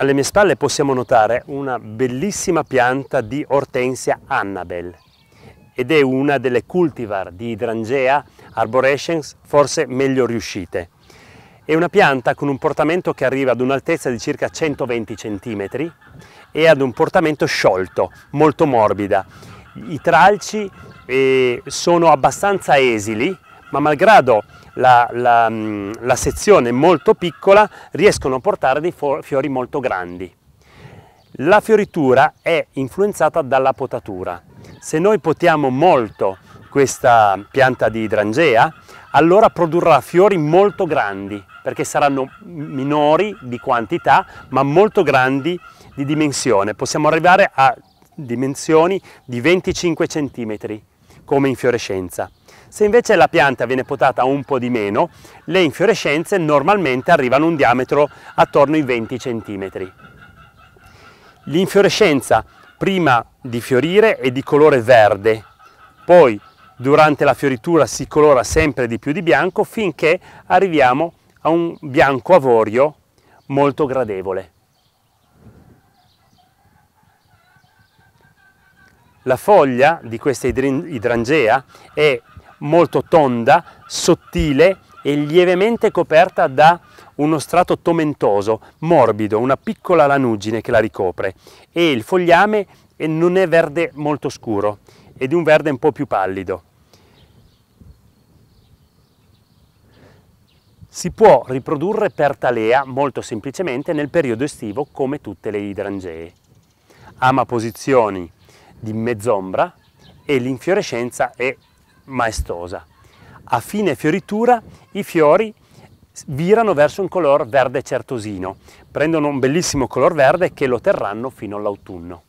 Alle mie spalle possiamo notare una bellissima pianta di Ortensia Annabel ed è una delle cultivar di Idrangea Arborescence forse meglio riuscite. È una pianta con un portamento che arriva ad un'altezza di circa 120 cm e ad un portamento sciolto, molto morbida. I tralci eh, sono abbastanza esili, ma malgrado la, la, mm, la sezione molto piccola riescono a portare dei fiori molto grandi. La fioritura è influenzata dalla potatura. Se noi potiamo molto questa pianta di idrangea, allora produrrà fiori molto grandi, perché saranno minori di quantità, ma molto grandi di dimensione. Possiamo arrivare a dimensioni di 25 centimetri come infiorescenza. Se invece la pianta viene potata un po' di meno, le infiorescenze normalmente arrivano a un diametro attorno ai 20 cm. L'infiorescenza prima di fiorire è di colore verde, poi durante la fioritura si colora sempre di più di bianco finché arriviamo a un bianco avorio molto gradevole. La foglia di questa idrangea è molto tonda, sottile e lievemente coperta da uno strato tomentoso, morbido, una piccola lanugine che la ricopre e il fogliame non è verde molto scuro, è di un verde un po' più pallido. Si può riprodurre per talea molto semplicemente nel periodo estivo come tutte le idrangee. Ama posizioni di mezz'ombra e l'infiorescenza è maestosa. A fine fioritura i fiori virano verso un color verde certosino, prendono un bellissimo color verde che lo terranno fino all'autunno.